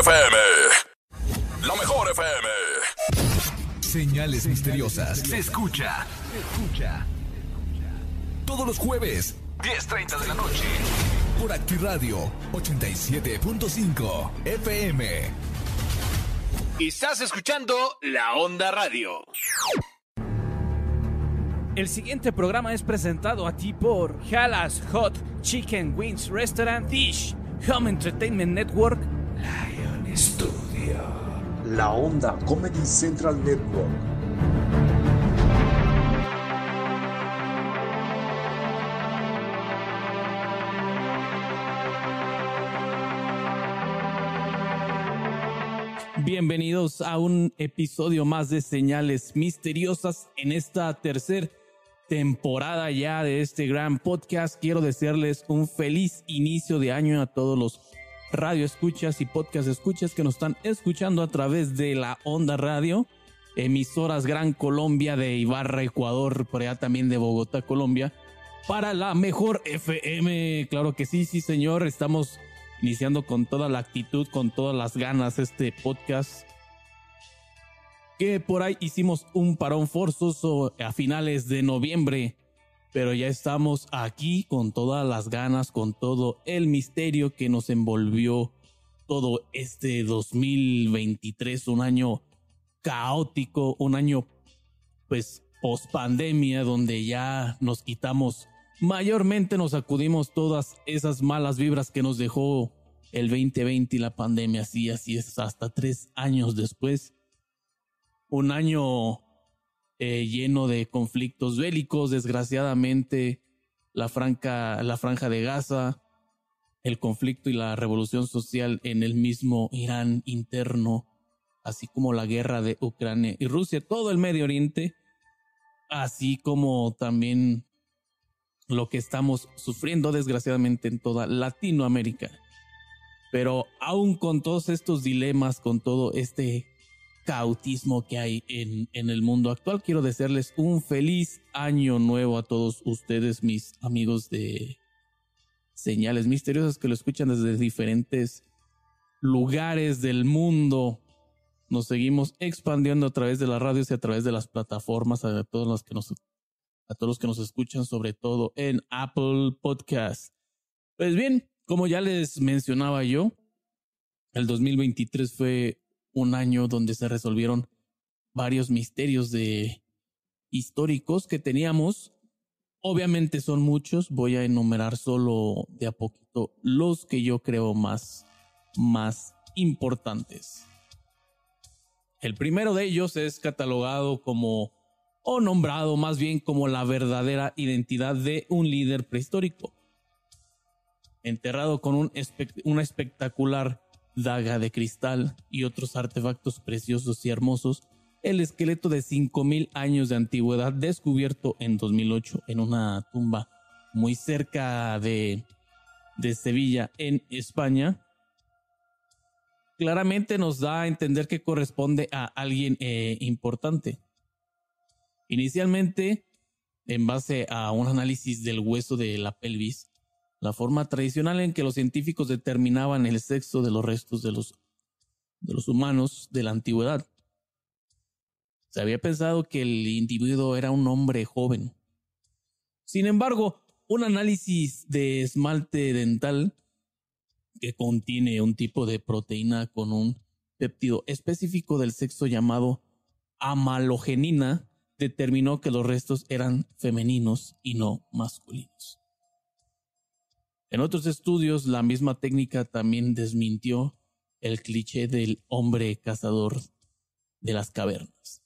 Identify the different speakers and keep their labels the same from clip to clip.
Speaker 1: FM. La mejor FM. Señales misteriosas. Se escucha. Se escucha. Todos los jueves, 10.30 de la noche. Por Radio 87.5 FM. Y Estás escuchando La Onda Radio. El siguiente programa es presentado a ti por Halas Hot Chicken Wings Restaurant Dish, Home Entertainment Network Estudia. La Onda Comedy Central Network. Bienvenidos a un episodio más de Señales Misteriosas en esta tercera temporada ya de este gran podcast. Quiero desearles un feliz inicio de año a todos los radio escuchas y podcast escuchas que nos están escuchando a través de la Onda Radio, emisoras Gran Colombia de Ibarra, Ecuador, por allá también de Bogotá, Colombia, para la mejor FM. Claro que sí, sí, señor. Estamos iniciando con toda la actitud, con todas las ganas este podcast. Que por ahí hicimos un parón forzoso a finales de noviembre pero ya estamos aquí con todas las ganas, con todo el misterio que nos envolvió todo este 2023, un año caótico, un año pues post pandemia donde ya nos quitamos, mayormente nos acudimos todas esas malas vibras que nos dejó el 2020 y la pandemia, así, así es, hasta tres años después. Un año eh, lleno de conflictos bélicos, desgraciadamente la, franca, la franja de Gaza, el conflicto y la revolución social en el mismo Irán interno, así como la guerra de Ucrania y Rusia, todo el Medio Oriente, así como también lo que estamos sufriendo desgraciadamente en toda Latinoamérica. Pero aún con todos estos dilemas, con todo este cautismo que hay en, el mundo actual. Quiero desearles un feliz año nuevo a todos ustedes, mis amigos de señales misteriosas que lo escuchan desde diferentes lugares del mundo. Nos seguimos expandiendo a través de las radios y a través de las plataformas a todos los que nos a todos los que nos escuchan, sobre todo en Apple Podcast. Pues bien, como ya les mencionaba yo, el 2023 fue un año donde se resolvieron varios misterios de históricos que teníamos. Obviamente son muchos, voy a enumerar solo de a poquito los que yo creo más, más importantes. El primero de ellos es catalogado como, o nombrado más bien como la verdadera identidad de un líder prehistórico. Enterrado con un una espectacular daga de cristal y otros artefactos preciosos y hermosos, el esqueleto de 5.000 años de antigüedad descubierto en 2008 en una tumba muy cerca de, Sevilla, en España, claramente nos da a entender que corresponde a alguien eh, importante. Inicialmente, en base a un análisis del hueso de la pelvis, la forma tradicional en que los científicos determinaban el sexo de los restos de los, humanos de la antigüedad. Se había pensado que el individuo era un hombre joven. Sin embargo, un análisis de esmalte dental que contiene un tipo de proteína con un péptido específico del sexo llamado amalogenina determinó que los restos eran femeninos y no masculinos. En otros estudios, la misma técnica también desmintió el cliché del hombre cazador de las cavernas,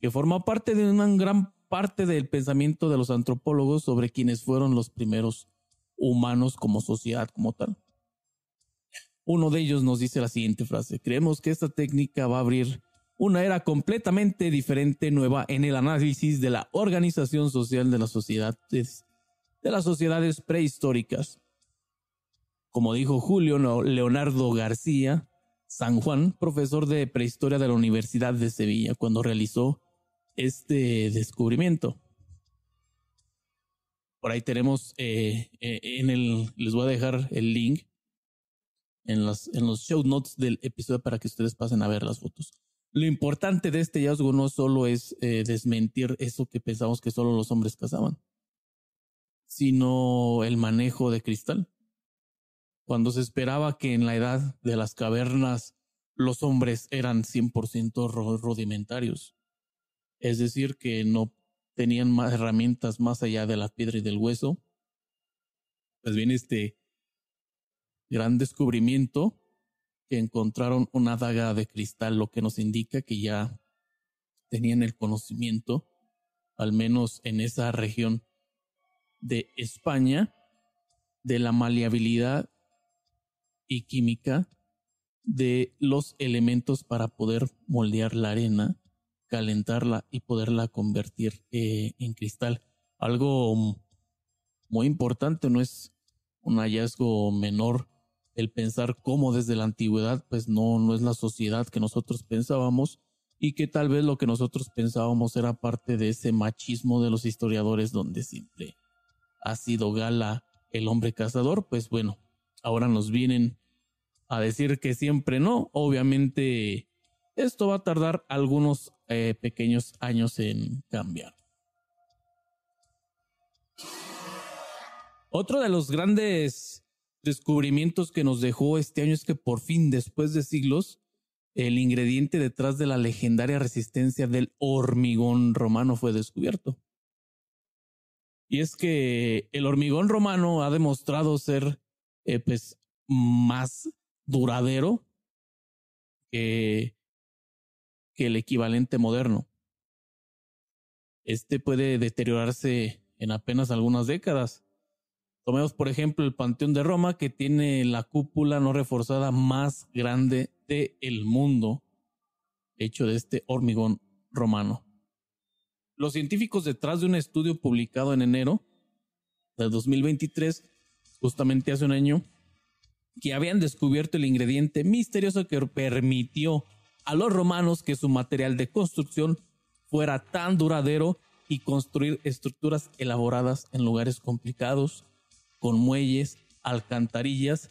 Speaker 1: que forma parte de una gran parte del pensamiento de los antropólogos sobre quienes fueron los primeros humanos como sociedad como tal. Uno de ellos nos dice la siguiente frase, creemos que esta técnica va a abrir una era completamente diferente, nueva en el análisis de la organización social de las sociedades de las sociedades prehistóricas. Como dijo Julio Leonardo García San Juan, profesor de prehistoria de la Universidad de Sevilla, cuando realizó este descubrimiento. Por ahí tenemos eh, eh, en el, les voy a dejar el link en, los show notes del episodio para que ustedes pasen a ver las fotos. Lo importante de este hallazgo no solo es eh, desmentir eso que pensamos que solo los hombres cazaban, sino el manejo de cristal. Cuando se esperaba que en la edad de las cavernas los hombres eran 100% rudimentarios, es decir, que no tenían más herramientas más allá de la piedra y del hueso, pues bien este gran descubrimiento que encontraron una daga de cristal, lo que nos indica que ya tenían el conocimiento, al menos en esa región, de España de la maleabilidad y química de los elementos para poder moldear la arena, calentarla y poderla convertir eh, en cristal. Algo muy importante, no es un hallazgo menor el pensar cómo desde la antigüedad, pues no, no es la sociedad que nosotros pensábamos y que tal vez lo que nosotros pensábamos era parte de ese machismo de los historiadores donde siempre ha sido Gala el hombre cazador, pues bueno, ahora nos vienen a decir que siempre no. Obviamente, esto va a tardar algunos eh, pequeños años en cambiar. Otro de los grandes descubrimientos que nos dejó este año es que por fin, después de siglos, el ingrediente detrás de la legendaria resistencia del hormigón romano fue descubierto y es que el hormigón romano ha demostrado ser eh, pues, más duradero que, el equivalente moderno. Este puede deteriorarse en apenas algunas décadas. Tomemos, por ejemplo, el Panteón de Roma, que tiene la cúpula no reforzada más grande del mundo, hecho de este hormigón romano. Los científicos detrás de un estudio publicado en enero de 2023, justamente hace un año, que habían descubierto el ingrediente misterioso que permitió a los romanos que su material de construcción fuera tan duradero y construir estructuras elaboradas en lugares complicados, con muelles, alcantarillas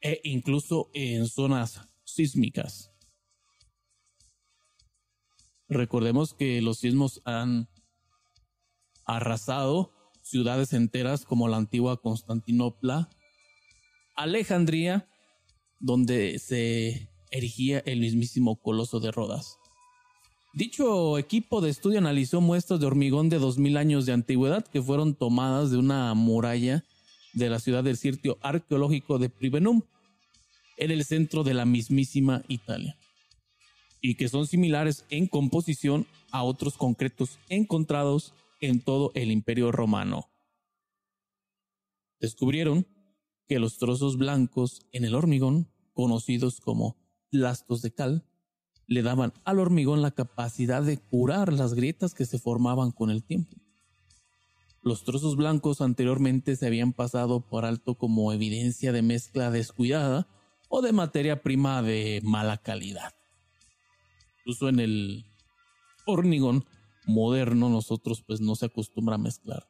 Speaker 1: e incluso en zonas sísmicas. Recordemos que los sismos han arrasado ciudades enteras como la antigua Constantinopla, Alejandría, donde se erigía el mismísimo Coloso de Rodas. Dicho equipo de estudio analizó muestras de hormigón de 2.000 años de antigüedad que fueron tomadas de una muralla de la ciudad del sitio arqueológico de Privenum, en el centro de la mismísima Italia y que son similares en composición a otros concretos encontrados en todo el imperio romano. Descubrieron que los trozos blancos en el hormigón, conocidos como lastos de cal, le daban al hormigón la capacidad de curar las grietas que se formaban con el tiempo. Los trozos blancos anteriormente se habían pasado por alto como evidencia de mezcla descuidada o de materia prima de mala calidad incluso en el hormigón moderno nosotros pues no se acostumbra a mezclar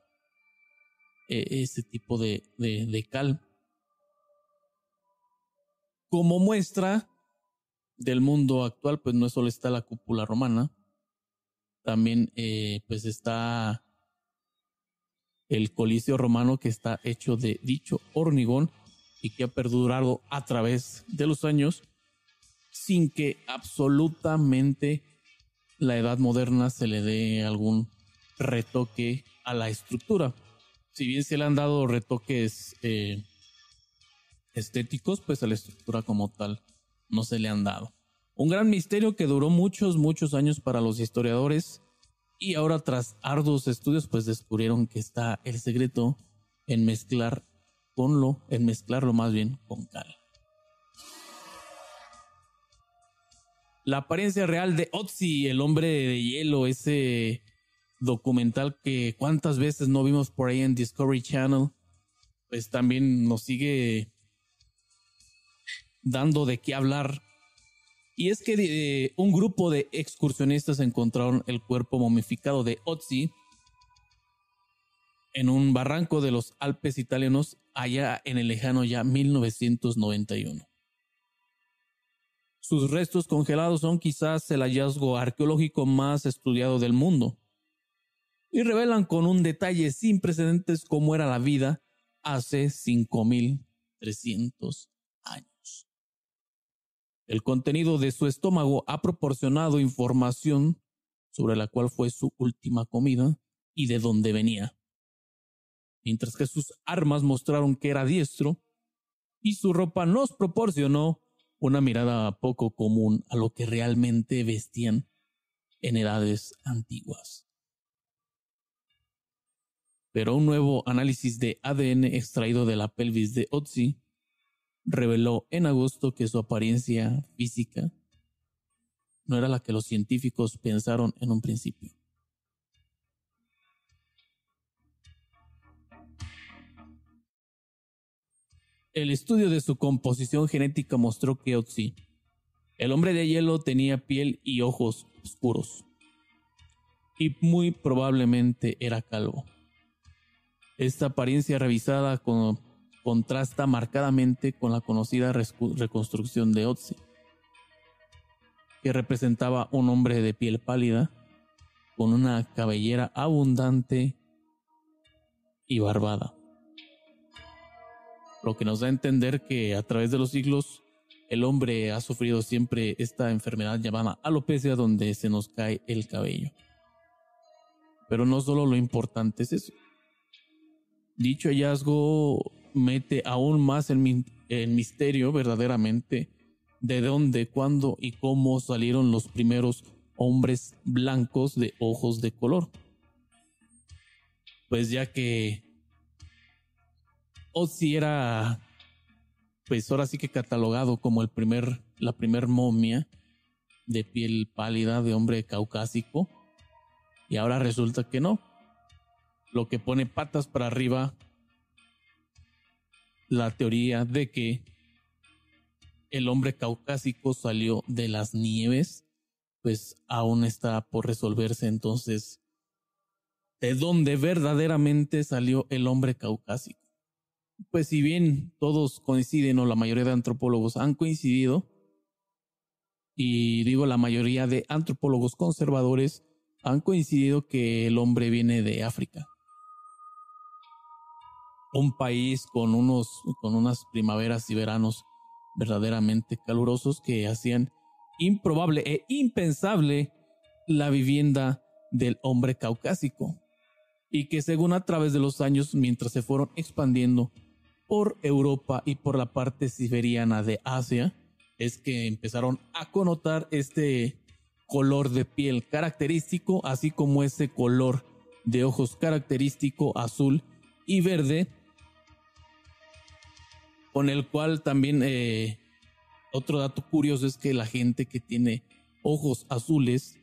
Speaker 1: eh, ese tipo de, cal. Como muestra del mundo actual, pues no solo está la cúpula romana, también eh, pues está el coliseo romano que está hecho de dicho hormigón y que ha perdurado a través de los años sin que absolutamente la edad moderna se le dé algún retoque a la estructura. Si bien se le han dado retoques eh, estéticos, pues a la estructura como tal no se le han dado. Un gran misterio que duró muchos, muchos años para los historiadores y ahora tras arduos estudios pues descubrieron que está el secreto en mezclar con en mezclarlo más bien con cal. la apariencia real de Otzi, el hombre de hielo, ese documental que cuántas veces no vimos por ahí en Discovery Channel, pues también nos sigue dando de qué hablar. Y es que eh, un grupo de excursionistas encontraron el cuerpo momificado de Otzi en un barranco de los Alpes italianos allá en el lejano ya 1991. Sus restos congelados son quizás el hallazgo arqueológico más estudiado del mundo y revelan con un detalle sin precedentes cómo era la vida hace 5.300 años. El contenido de su estómago ha proporcionado información sobre la cual fue su última comida y de dónde venía. Mientras que sus armas mostraron que era diestro y su ropa nos proporcionó una mirada poco común a lo que realmente vestían en edades antiguas. Pero un nuevo análisis de ADN extraído de la pelvis de Otzi reveló en agosto que su apariencia física no era la que los científicos pensaron en un principio. El estudio de su composición genética mostró que Otzi, el hombre de hielo, tenía piel y ojos oscuros. Y muy probablemente era calvo. Esta apariencia revisada contrasta marcadamente con la conocida reconstrucción de Otzi, que representaba un hombre de piel pálida, con una cabellera abundante y barbada lo que nos da a entender que a través de los siglos el hombre ha sufrido siempre esta enfermedad llamada alopecia donde se nos cae el cabello. Pero no solo lo importante es eso. Dicho hallazgo mete aún más el, el misterio verdaderamente de dónde, cuándo y cómo salieron los primeros hombres blancos de ojos de color. Pues ya que o si era, pues ahora sí que catalogado como el primer, la primer momia de piel pálida de hombre caucásico. Y ahora resulta que no. Lo que pone patas para arriba la teoría de que el hombre caucásico salió de las nieves, pues aún está por resolverse entonces de dónde verdaderamente salió el hombre caucásico pues si bien todos coinciden o la mayoría de antropólogos han coincidido, y digo la mayoría de antropólogos conservadores han coincidido que el hombre viene de África. Un país con unos con unas primaveras y veranos verdaderamente calurosos que hacían improbable e impensable la vivienda del hombre caucásico y que según a través de los años mientras se fueron expandiendo por Europa y por la parte siberiana de Asia es que empezaron a connotar este color de piel característico, así como ese color de ojos característico azul y verde, con el cual también eh, otro dato curioso es que la gente que tiene ojos azules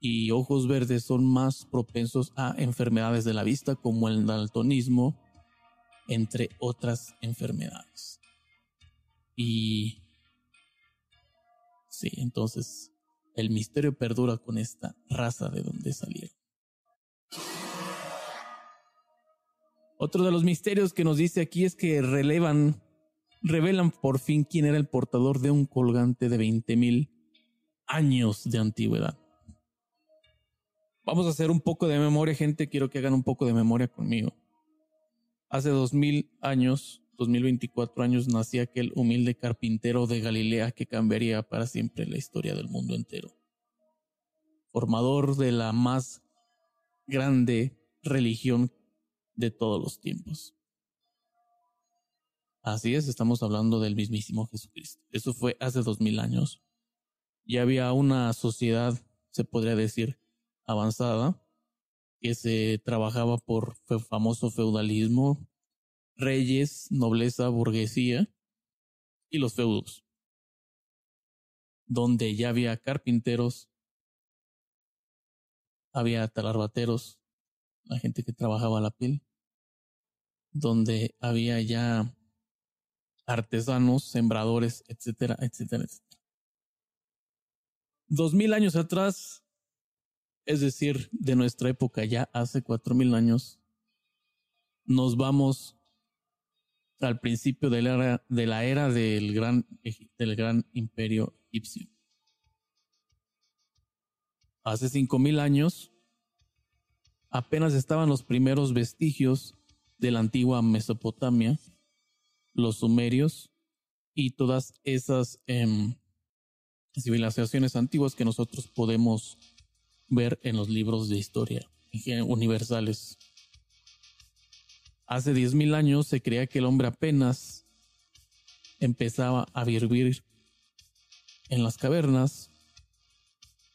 Speaker 1: y ojos verdes son más propensos a enfermedades de la vista como el daltonismo, entre otras enfermedades. Y sí, entonces el misterio perdura con esta raza de donde salieron. Otro de los misterios que nos dice aquí es que relevan, revelan por fin quién era el portador de un colgante de 20.000 años de antigüedad. Vamos a hacer un poco de memoria, gente. Quiero que hagan un poco de memoria conmigo. Hace dos mil años, dos mil veinticuatro años, nacía aquel humilde carpintero de Galilea que cambiaría para siempre la historia del mundo entero. Formador de la más grande religión de todos los tiempos. Así es, estamos hablando del mismísimo Jesucristo. Eso fue hace dos mil años. Ya había una sociedad, se podría decir, avanzada, que se trabajaba por famoso feudalismo, reyes, nobleza, burguesía y los feudos, donde ya había carpinteros, había talarbateros, la gente que trabajaba la piel, donde había ya artesanos, sembradores, etcétera, etcétera, etcétera. Dos mil años atrás, es decir, de nuestra época ya hace cuatro mil años, nos vamos al principio de la era, del, gran, del gran imperio egipcio. Hace cinco mil años apenas estaban los primeros vestigios de la antigua Mesopotamia, los sumerios y todas esas em, civilizaciones antiguas que nosotros podemos ver en los libros de historia universales. Hace 10.000 años se creía que el hombre apenas empezaba a vivir en las cavernas,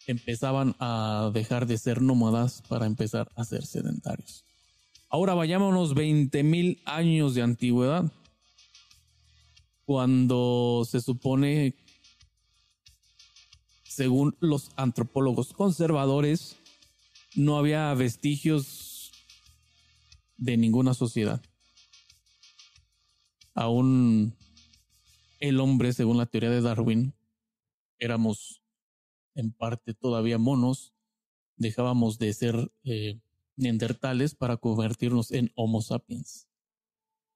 Speaker 1: empezaban a dejar de ser nómadas para empezar a ser sedentarios. Ahora vayamos vayámonos 20.000 años de antigüedad, cuando se supone según los antropólogos conservadores, no había vestigios de ninguna sociedad. Aún el hombre, según la teoría de Darwin, éramos en parte todavía monos, dejábamos de ser eh, neandertales para convertirnos en Homo sapiens.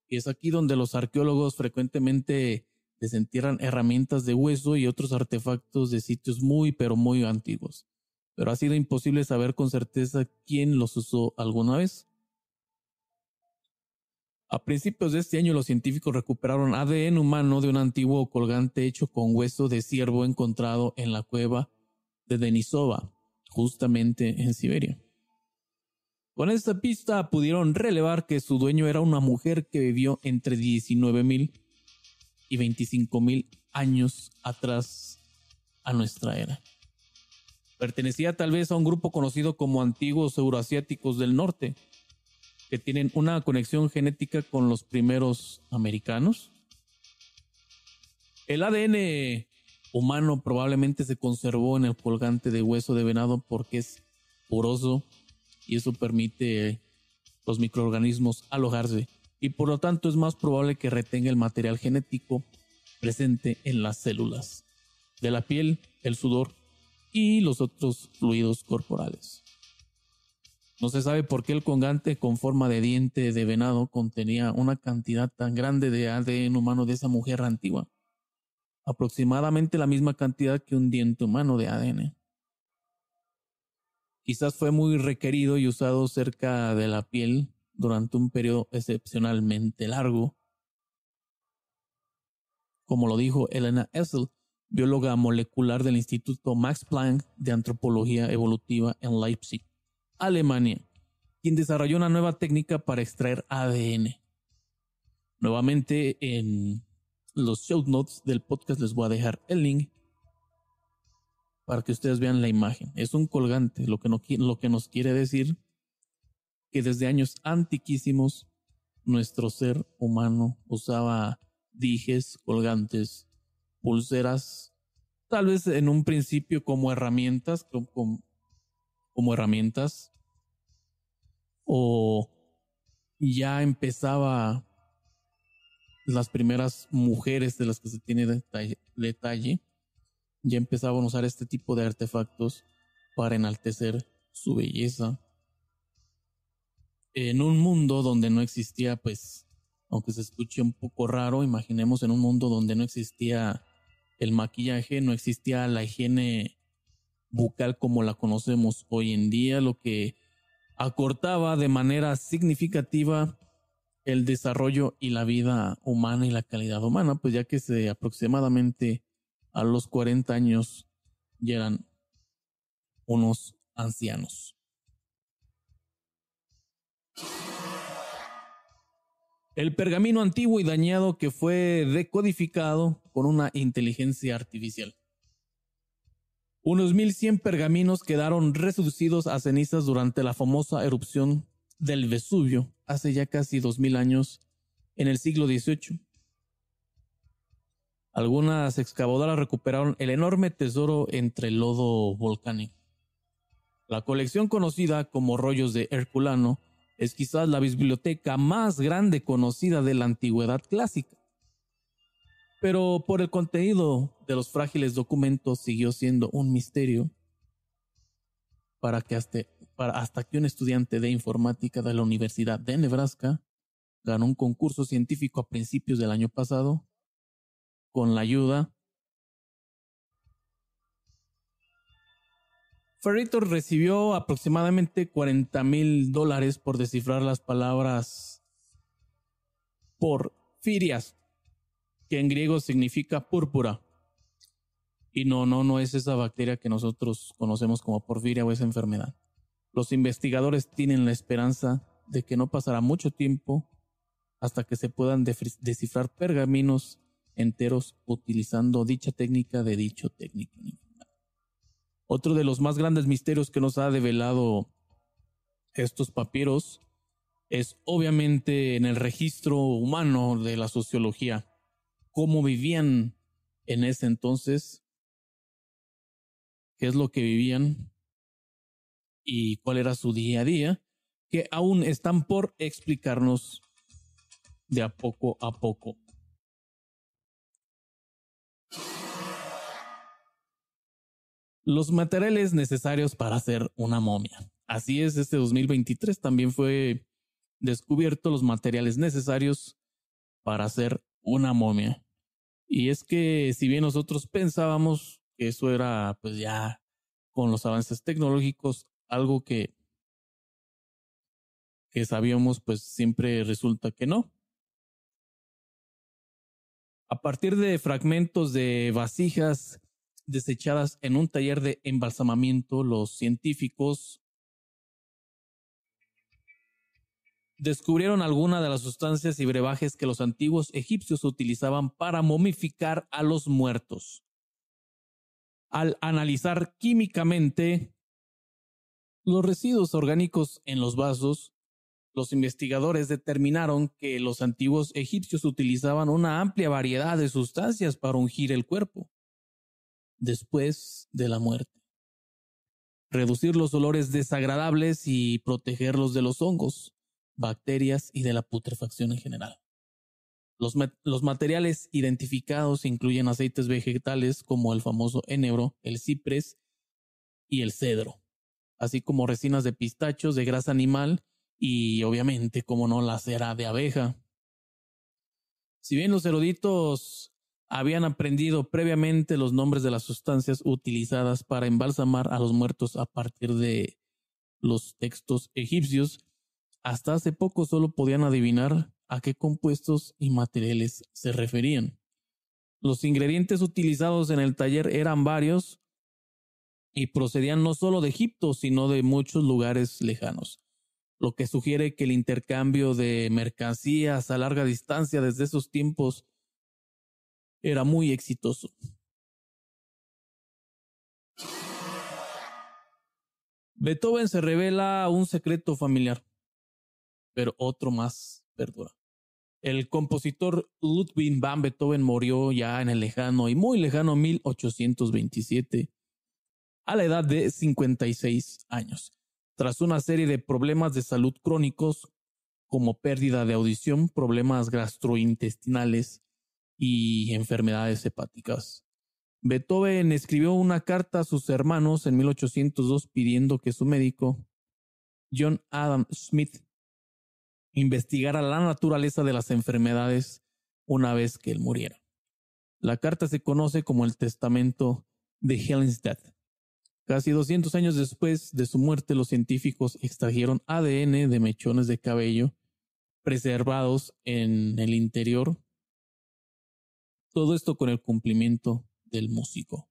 Speaker 1: Y es aquí donde los arqueólogos frecuentemente desentierran herramientas de hueso y otros artefactos de sitios muy pero muy antiguos, pero ha sido imposible saber con certeza quién los usó alguna vez. A principios de este año los científicos recuperaron ADN humano de un antiguo colgante hecho con hueso de ciervo encontrado en la cueva de Denisova, justamente en Siberia. Con esta pista pudieron relevar que su dueño era una mujer que vivió entre 19.000 y 25 mil años atrás a nuestra era. Pertenecía tal vez a un grupo conocido como antiguos euroasiáticos del norte, que tienen una conexión genética con los primeros americanos. El ADN humano probablemente se conservó en el colgante de hueso de venado porque es poroso y eso permite los microorganismos alojarse y por lo tanto es más probable que retenga el material genético presente en las células de la piel, el sudor y los otros fluidos corporales. No se sabe por qué el congante con forma de diente de venado contenía una cantidad tan grande de ADN humano de esa mujer antigua, aproximadamente la misma cantidad que un diente humano de ADN. Quizás fue muy requerido y usado cerca de la piel durante un periodo excepcionalmente largo. Como lo dijo Elena Essel, bióloga molecular del Instituto Max Planck de Antropología Evolutiva en Leipzig, Alemania, quien desarrolló una nueva técnica para extraer ADN. Nuevamente en los show notes del podcast les voy a dejar el link para que ustedes vean la imagen. Es un colgante, lo que, lo que nos quiere decir que desde años antiquísimos nuestro ser humano usaba dijes, colgantes, pulseras, tal vez en un principio como herramientas, como, herramientas, o ya empezaba las primeras mujeres de las que se tiene detalle ya empezaban a usar este tipo de artefactos para enaltecer su belleza, en un mundo donde no existía, pues, aunque se escuche un poco raro, imaginemos en un mundo donde no existía el maquillaje, no existía la higiene bucal como la conocemos hoy en día, lo que acortaba de manera significativa el desarrollo y la vida humana y la calidad humana, pues ya que se aproximadamente a los 40 años ya eran unos ancianos. El pergamino antiguo y dañado que fue decodificado con una inteligencia artificial. Unos 1100 pergaminos quedaron reducidos a cenizas durante la famosa erupción del Vesubio hace ya casi 2000 años en el siglo XVIII. Algunas excavadoras recuperaron el enorme tesoro entre el lodo volcánico. La colección conocida como rollos de Herculano es quizás la biblioteca más grande conocida de la antigüedad clásica. Pero por el contenido de los frágiles documentos siguió siendo un misterio para que hasta, hasta que un estudiante de informática de la Universidad de Nebraska ganó un concurso científico a principios del año pasado con la ayuda Ferritor recibió aproximadamente 40 mil dólares por descifrar las palabras porfirias, que en griego significa púrpura. Y no, no, no es esa bacteria que nosotros conocemos como porfiria o esa enfermedad. Los investigadores tienen la esperanza de que no pasará mucho tiempo hasta que se puedan descifrar pergaminos enteros utilizando dicha técnica de dicho técnico. Otro de los más grandes misterios que nos ha develado estos papiros es obviamente en el registro humano de la sociología, cómo vivían en ese entonces, qué es lo que vivían y cuál era su día a día, que aún están por explicarnos de a poco a poco. los materiales necesarios para hacer una momia. Así es, este 2023 también fue descubierto los materiales necesarios para hacer una momia. Y es que si bien nosotros pensábamos que eso era pues ya con los avances tecnológicos algo que que sabíamos pues siempre resulta que no. A partir de fragmentos de vasijas desechadas en un taller de embalsamamiento, los científicos descubrieron alguna de las sustancias y brebajes que los antiguos egipcios utilizaban para momificar a los muertos. Al analizar químicamente los residuos orgánicos en los vasos, los investigadores determinaron que los antiguos egipcios utilizaban una amplia variedad de sustancias para ungir el cuerpo después de la muerte. Reducir los olores desagradables y protegerlos de los hongos, bacterias y de la putrefacción en general. Los, materiales identificados incluyen aceites vegetales como el famoso enebro, el ciprés y el cedro, así como resinas de pistachos, de grasa animal y obviamente, como no, la cera de abeja. Si bien los eruditos habían aprendido previamente los nombres de las sustancias utilizadas para embalsamar a los muertos a partir de los textos egipcios, hasta hace poco solo podían adivinar a qué compuestos y materiales se referían. Los ingredientes utilizados en el taller eran varios y procedían no solo de Egipto, sino de muchos lugares lejanos, lo que sugiere que el intercambio de mercancías a larga distancia desde esos tiempos era muy exitoso. Beethoven se revela un secreto familiar, pero otro más perdura. El compositor Ludwig van Beethoven murió ya en el lejano y muy lejano 1827, a la edad de 56 años, tras una serie de problemas de salud crónicos como pérdida de audición, problemas gastrointestinales, y enfermedades hepáticas. Beethoven escribió una carta a sus hermanos en 1802 pidiendo que su médico, John Adam Smith, investigara la naturaleza de las enfermedades una vez que él muriera. La carta se conoce como el testamento de Hellenstadt. Casi 200 años después de su muerte, los científicos extrajeron ADN de mechones de cabello preservados en el interior todo esto con el cumplimiento del músico.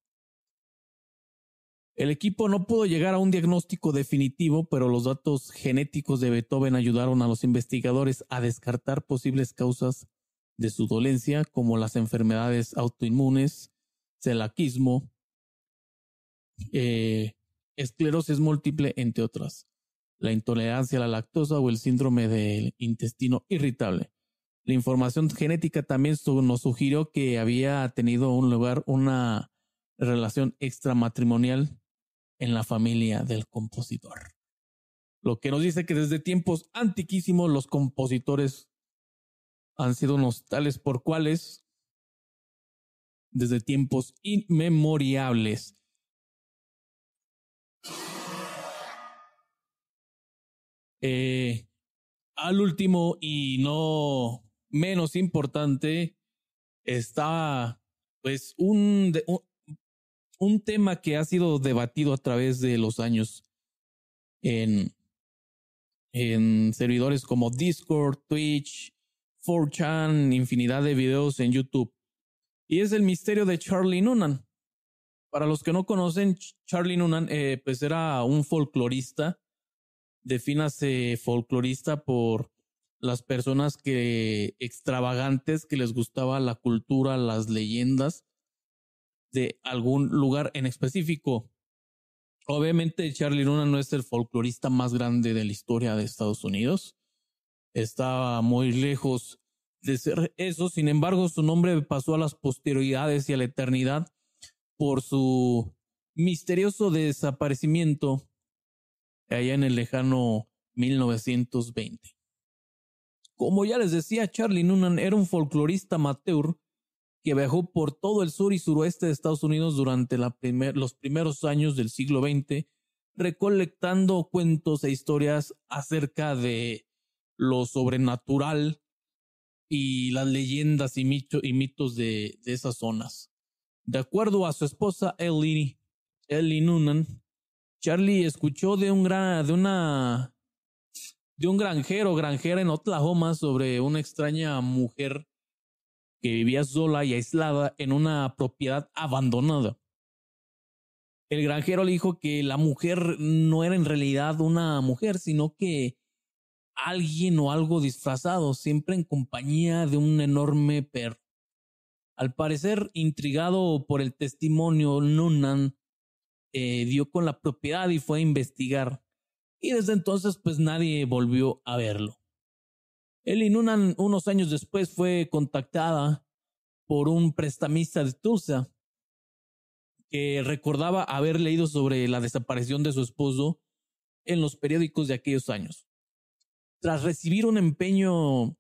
Speaker 1: El equipo no pudo llegar a un diagnóstico definitivo, pero los datos genéticos de Beethoven ayudaron a los investigadores a descartar posibles causas de su dolencia, como las enfermedades autoinmunes, celaquismo, eh, esclerosis múltiple, entre otras, la intolerancia a la lactosa o el síndrome del intestino irritable. La información genética también nos sugirió que había tenido un lugar una relación extramatrimonial en la familia del compositor. Lo que nos dice que desde tiempos antiquísimos los compositores han sido unos tales por cuales desde tiempos inmemoriables. Eh, al último y no menos importante está pues un, tema que ha sido debatido a través de los años en, en servidores como Discord, Twitch, 4chan, infinidad de videos en YouTube. Y es el misterio de Charlie Noonan. Para los que no conocen, Charlie Noonan eh, pues, era un folclorista. Defínase folclorista por las personas que extravagantes que les gustaba la cultura, las leyendas de algún lugar en específico. Obviamente Charlie Luna no es el folclorista más grande de la historia de Estados Unidos. Estaba muy lejos de ser eso. Sin embargo, su nombre pasó a las posterioridades y a la eternidad por su misterioso desaparecimiento allá en el lejano 1920. Como ya les decía, Charlie Noonan era un folclorista amateur que viajó por todo el sur y suroeste de Estados Unidos durante los primeros años del siglo XX, recolectando cuentos e historias acerca de lo sobrenatural y las leyendas y, mitos de, esas zonas. De acuerdo a su esposa Ellie, Ellie Noonan, Charlie escuchó de, un gran, de una de un granjero, granjera en Oklahoma, sobre una extraña mujer que vivía sola y aislada en una propiedad abandonada. El granjero le dijo que la mujer no era en realidad una mujer, sino que alguien o algo disfrazado, siempre en compañía de un enorme perro. Al parecer, intrigado por el testimonio, Noonan eh, dio con la propiedad y fue a investigar y desde entonces pues nadie volvió a verlo. Ellen una, unos años después fue contactada por un prestamista de Tulsa que recordaba haber leído sobre la desaparición de su esposo en los periódicos de aquellos años. Tras recibir un empeño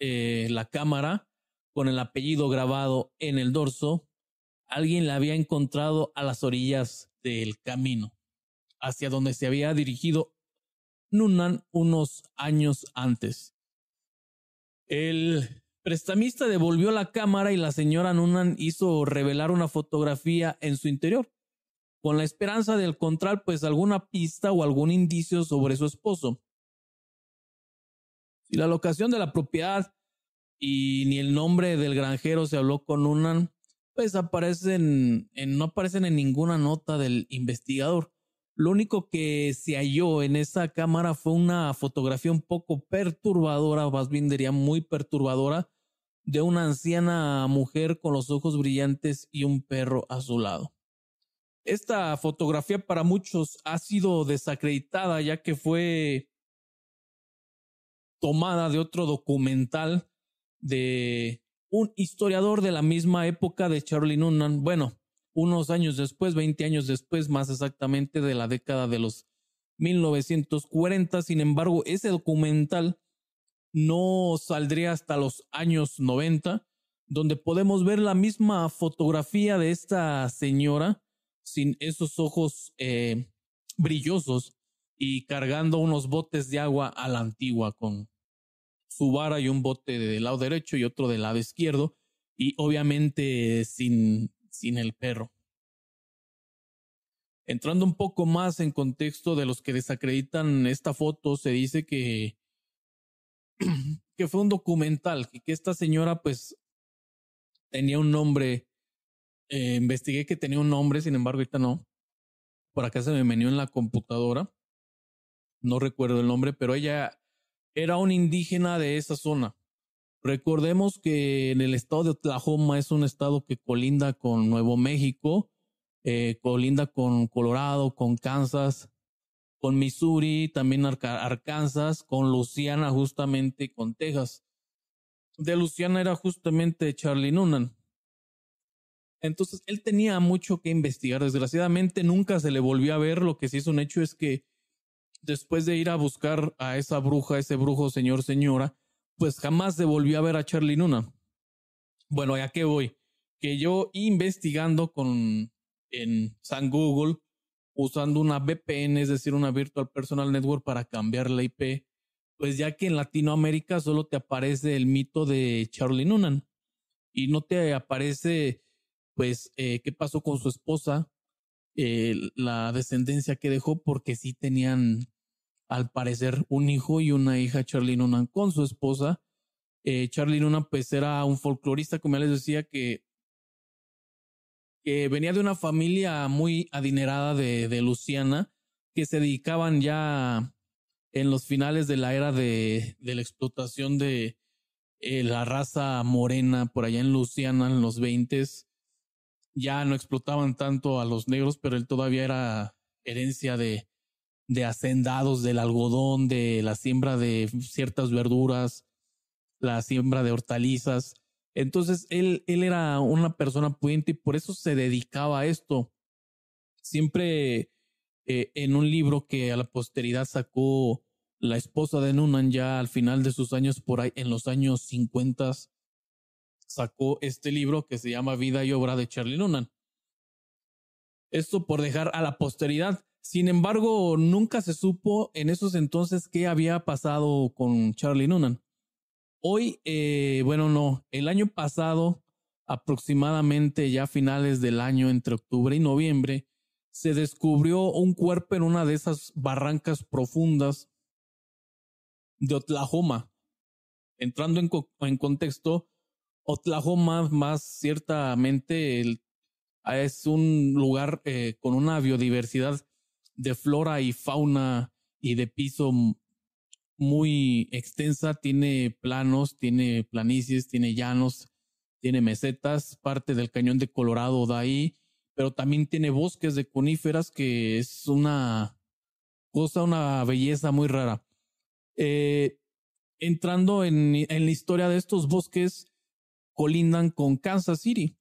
Speaker 1: en eh, la cámara con el apellido grabado en el dorso, alguien la había encontrado a las orillas del camino hacia donde se había dirigido Nunan unos años antes. El prestamista devolvió la cámara y la señora Nunan hizo revelar una fotografía en su interior, con la esperanza de encontrar pues alguna pista o algún indicio sobre su esposo. Si la locación de la propiedad y ni el nombre del granjero se habló con Nunan, pues aparecen no aparecen en ninguna nota del investigador. Lo único que se halló en esa cámara fue una fotografía un poco perturbadora, más bien diría muy perturbadora, de una anciana mujer con los ojos brillantes y un perro a su lado. Esta fotografía para muchos ha sido desacreditada ya que fue tomada de otro documental de un historiador de la misma época de Charlie Noonan. Bueno, unos años después, 20 años después, más exactamente de la década de los 1940. Sin embargo, ese documental no saldría hasta los años 90, donde podemos ver la misma fotografía de esta señora sin esos ojos eh, brillosos y cargando unos botes de agua a la antigua con su vara y un bote del lado derecho y otro del lado izquierdo y obviamente sin sin el perro. Entrando un poco más en contexto de los que desacreditan esta foto, se dice que, que fue un documental, que, que esta señora pues tenía un nombre, eh, investigué que tenía un nombre, sin embargo ahorita no, por acá se me venía en la computadora, no recuerdo el nombre, pero ella era un indígena de esa zona. Recordemos que en el estado de Oklahoma es un estado que colinda con Nuevo México, eh, colinda con Colorado, con Kansas, con Missouri, también Arkansas, con Luciana justamente, con Texas. De Luciana era justamente Charlie Noonan. Entonces él tenía mucho que investigar. Desgraciadamente nunca se le volvió a ver. Lo que sí es un hecho es que después de ir a buscar a esa bruja, ese brujo, señor, señora, pues jamás se volvió a ver a Charlie Nuna. Bueno, ¿a qué voy? Que yo investigando con en San Google usando una VPN, es decir, una Virtual Personal Network para cambiar la IP, pues ya que en Latinoamérica solo te aparece el mito de Charlie Noonan y no te aparece, pues, eh, qué pasó con su esposa, eh, la descendencia que dejó, porque sí tenían al parecer un hijo y una hija, Charlie Nunan con su esposa. Eh, Charlie Nuna, pues era un folclorista, como ya les decía, que, venía de una familia muy adinerada de, de Luciana, que se dedicaban ya en los finales de la era de, de la explotación de eh, la raza morena por allá en Luciana en los 20 ya no explotaban tanto a los negros, pero él todavía era herencia de, de hacendados del algodón, de la siembra de ciertas verduras, la siembra de hortalizas. Entonces él, él era una persona pudiente y por eso se dedicaba a esto. Siempre eh, en un libro que a la posteridad sacó la esposa de Nunan ya al final de sus años, por ahí en los años 50, sacó este libro que se llama Vida y Obra de Charlie Nunan. Esto por dejar a la posteridad sin embargo, nunca se supo en esos entonces qué había pasado con Charlie Noonan. Hoy, eh, bueno, no, el año pasado, aproximadamente ya a finales del año, entre octubre y noviembre, se descubrió un cuerpo en una de esas barrancas profundas de Oklahoma. Entrando en, contexto, Oklahoma más ciertamente es un lugar eh, con una biodiversidad de flora y fauna y de piso muy extensa, tiene planos, tiene planicies, tiene llanos, tiene mesetas, parte del cañón de Colorado de ahí, pero también tiene bosques de coníferas que es una cosa, una belleza muy rara. Eh, entrando en, en la historia de estos bosques, colindan con Kansas City.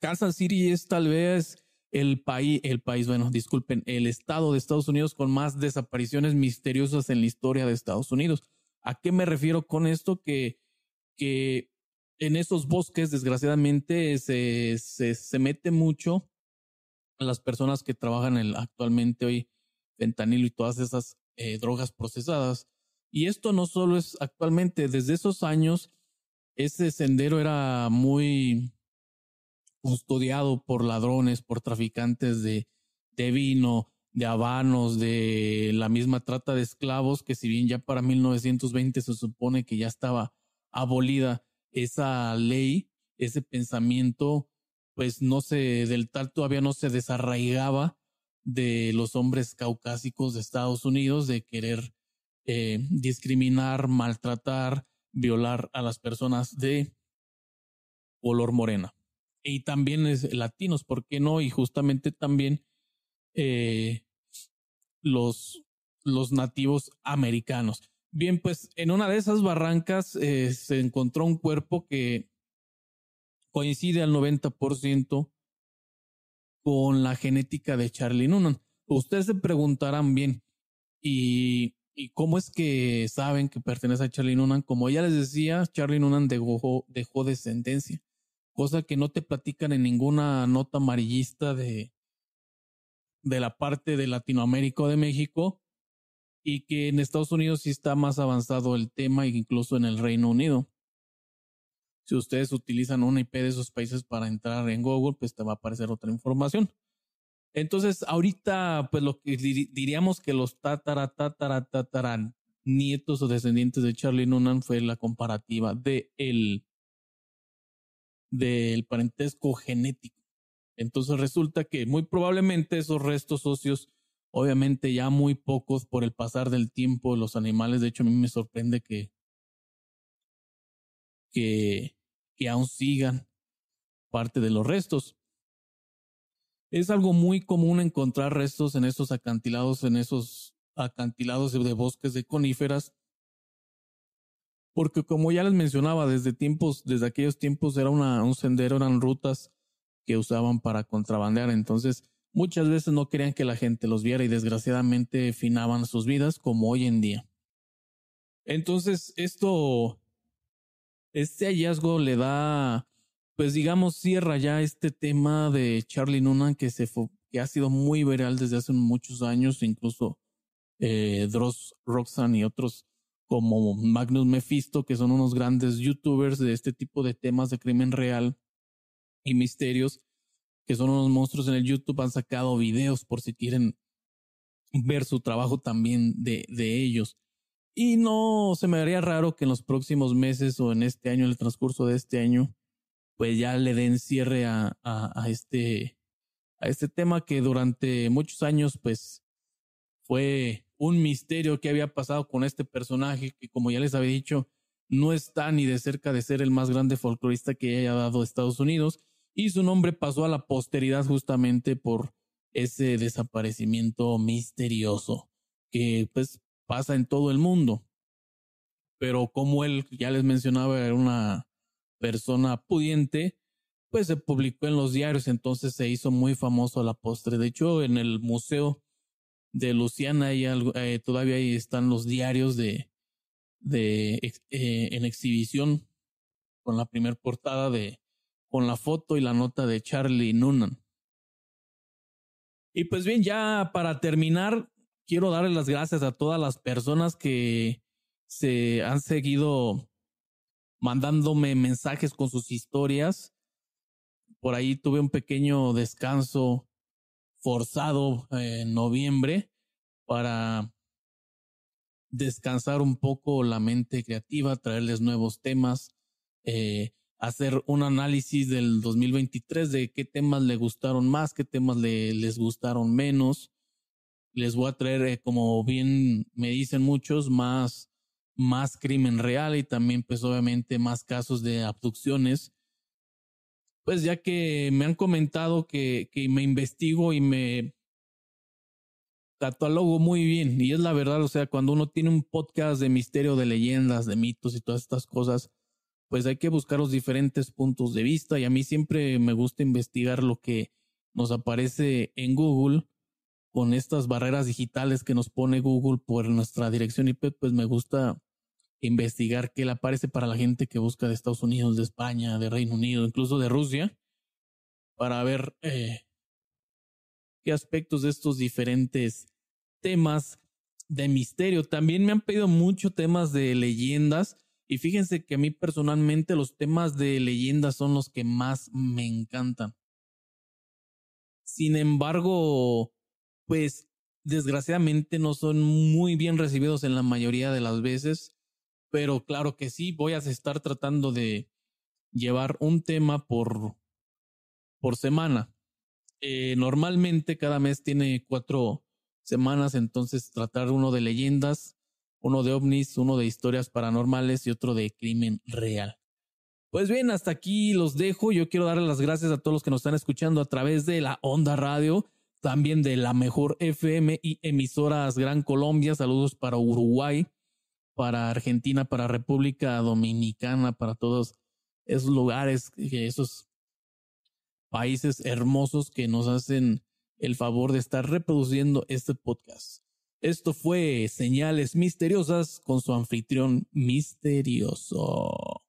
Speaker 1: Kansas City es tal vez el país, el país, bueno, disculpen, el estado de Estados Unidos con más desapariciones misteriosas en la historia de Estados Unidos. ¿A qué me refiero con esto? Que, que en esos bosques, desgraciadamente, se, se, mete mucho a las personas que trabajan el, actualmente hoy fentanilo y todas esas eh, drogas procesadas. Y esto no solo es actualmente, desde esos años, ese sendero era muy, custodiado por ladrones, por traficantes de, vino, de habanos, de la misma trata de esclavos, que si bien ya para 1920 se supone que ya estaba abolida esa ley, ese pensamiento, pues no se, del tal todavía no se desarraigaba de los hombres caucásicos de Estados Unidos de querer eh, discriminar, maltratar, violar a las personas de color morena y también es latinos, ¿por qué no? Y justamente también eh, los, los nativos americanos. Bien, pues en una de esas barrancas eh, se encontró un cuerpo que coincide al 90% con la genética de Charlie Noonan. Ustedes se preguntarán bien, ¿y, ¿y, cómo es que saben que pertenece a Charlie Noonan? Como ya les decía, Charlie Noonan dejó, dejó descendencia cosa que no te platican en ninguna nota amarillista de, de la parte de Latinoamérica o de México, y que en Estados Unidos sí está más avanzado el tema, e incluso en el Reino Unido. Si ustedes utilizan una IP de esos países para entrar en Google, pues te va a aparecer otra información. Entonces, ahorita, pues lo que diríamos que los tatara, nietos o descendientes de Charlie Noonan fue la comparativa de el del parentesco genético. Entonces resulta que muy probablemente esos restos óseos, obviamente ya muy pocos por el pasar del tiempo, los animales, de hecho a mí me sorprende que, que, que aún sigan parte de los restos. Es algo muy común encontrar restos en esos acantilados, en esos acantilados de bosques de coníferas porque como ya les mencionaba, desde tiempos, desde aquellos tiempos era un sendero, eran rutas que usaban para contrabandear. Entonces, muchas veces no querían que la gente los viera y desgraciadamente finaban sus vidas como hoy en día. Entonces, esto, este hallazgo le da, pues digamos, cierra ya este tema de Charlie Noonan que se ha sido muy viral desde hace muchos años, incluso eh, Dross, Roxanne y otros como Magnus Mephisto, que son unos grandes youtubers de este tipo de temas de crimen real y misterios, que son unos monstruos en el YouTube, han sacado videos por si quieren ver su trabajo también de, de ellos. Y no se me haría raro que en los próximos meses o en este año, en el transcurso de este año, pues ya le den cierre a, a este, a este tema que durante muchos años, pues fue un misterio que había pasado con este personaje que, como ya les había dicho, no está ni de cerca de ser el más grande folclorista que haya dado Estados Unidos y su nombre pasó a la posteridad justamente por ese desaparecimiento misterioso que pues pasa en todo el mundo. Pero como él ya les mencionaba era una persona pudiente, pues se publicó en los diarios, entonces se hizo muy famoso a la postre. De hecho, en el museo de Luciana y eh, todavía ahí están los diarios de, de eh, en exhibición con la primer portada de con la foto y la nota de Charlie Noonan. Y pues bien, ya para terminar, quiero darle las gracias a todas las personas que se han seguido mandándome mensajes con sus historias. Por ahí tuve un pequeño descanso forzado eh, en noviembre para descansar un poco la mente creativa, traerles nuevos temas, eh, hacer un análisis del 2023 de qué temas le gustaron más, qué temas le, les gustaron menos. Les voy a traer, eh, como bien me dicen muchos, más, más crimen real y también pues obviamente más casos de abducciones pues ya que me han comentado que, que me investigo y me catalogo muy bien. Y es la verdad, o sea, cuando uno tiene un podcast de misterio, de leyendas, de mitos y todas estas cosas, pues hay que buscar los diferentes puntos de vista. Y a mí siempre me gusta investigar lo que nos aparece en Google con estas barreras digitales que nos pone Google por nuestra dirección IP, pues me gusta investigar qué le aparece para la gente que busca de Estados Unidos, de España, de Reino Unido, incluso de Rusia, para ver eh, qué aspectos de estos diferentes temas de misterio. También me han pedido mucho temas de leyendas y fíjense que a mí personalmente los temas de leyendas son los que más me encantan. Sin embargo, pues desgraciadamente no son muy bien recibidos en la mayoría de las veces pero claro que sí, voy a estar tratando de llevar un tema por, por semana. Eh, normalmente cada mes tiene cuatro semanas, entonces tratar uno de leyendas, uno de ovnis, uno de historias paranormales y otro de crimen real. Pues bien, hasta aquí los dejo. Yo quiero darle las gracias a todos los que nos están escuchando a través de la Onda Radio, también de la Mejor FM y emisoras Gran Colombia. Saludos para Uruguay, para Argentina, para República Dominicana, para todos esos lugares, esos países hermosos que nos hacen el favor de estar reproduciendo este podcast. Esto fue Señales Misteriosas con su anfitrión misterioso.